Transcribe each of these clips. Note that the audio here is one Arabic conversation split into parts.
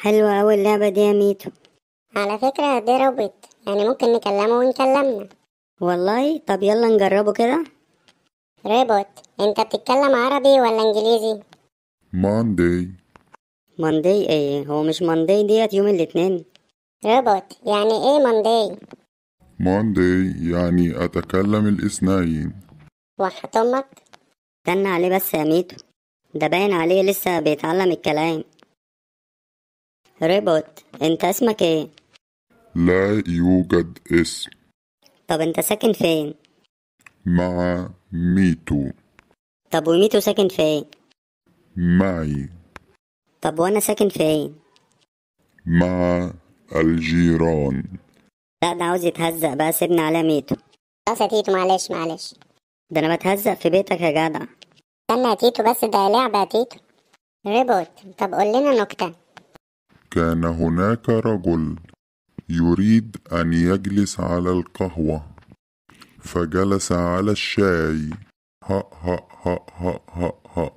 حلوة أوي اللعبة دي يا ميتو على فكرة دي روبوت يعني ممكن نكلمه ونكلمنا والله طب يلا نجربه كده روبوت انت بتتكلم عربي ولا انجليزي ماندي ماندي ايه هو مش ماندي ديت يوم الاثنين روبوت يعني ايه ماندي ماندي يعني أتكلم الاثنين وحط امك استنى عليه بس يا ميتو ده باين عليه لسه بيتعلم الكلام ريبوت انت اسمك ايه لا يوجد اسم طب انت ساكن فين مع ميتو طب وميتو ساكن فين معي طب وانا ساكن فين مع الجيران لا ده عاوز يتهزق بقى سيبنا على ميتو خلاص اه يا تيتو معلش معلش ده انا بتهزق في بيتك يا جدع استنى يا تيتو بس ده لعبة يا تيتو ريبوت طب قول لنا نكتة كان هناك رجل يريد ان يجلس على القهوه فجلس على الشاي ها ها ها ها ها ها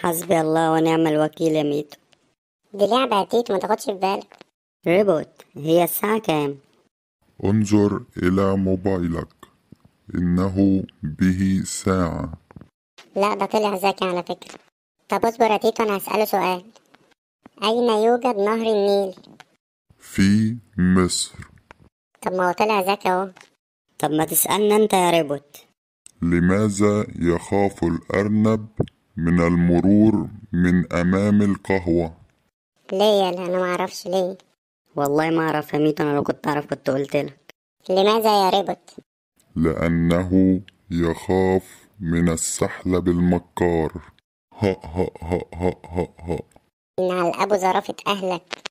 حسبي الله ونعم الوكيل يا ميتو دي لعبة يا تيتو ما تاخدش في بالك ريبوت هي الساعة كام؟ انظر إلى موبايلك إنه به ساعة لا ده طلع ذكي على فكرة طب اصبر يا تيتو أنا هسأله سؤال أين يوجد نهر النيل؟ في مصر طب ما هو طلع ذكي أهو طب ما تسألنا أنت يا ريبوت لماذا يخاف الأرنب من المرور من أمام القهوة؟ ليه لا أنا ما أعرفش ليه والله ما أعرف يا ميتو أنا لو كنت أعرف كنت قلت لك لماذا يا ريبوت؟ لأنه يخاف من السحلب المكار هأ هأ هأ هأ هأ, هأ. ان على الابو زرافة اهلك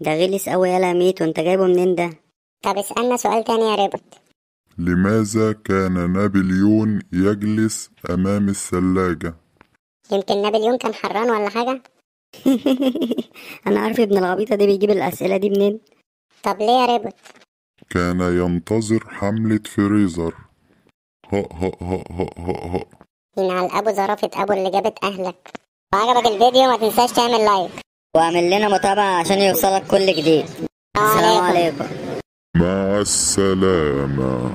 ده غلس قوي يالا ميت وانت جايبه منين ده طب اسألنا سؤال تاني يا ريبوت لماذا كان نابليون يجلس امام الثلاجة يمكن نابليون كان حران ولا حاجة انا عارف ابن الغبيطة دي بيجيب الاسئلة دي منين طب ليه يا ريبوت كان ينتظر حملة فريزر ها ها ها ها ها هق من على الابو زرافة ابو اللي جابت اهلك عجبك الفيديو ما تنساش تعمل لايك واعمل لنا متابعة عشان يوصلك كل جديد آه، السلام عليكم مع السلامة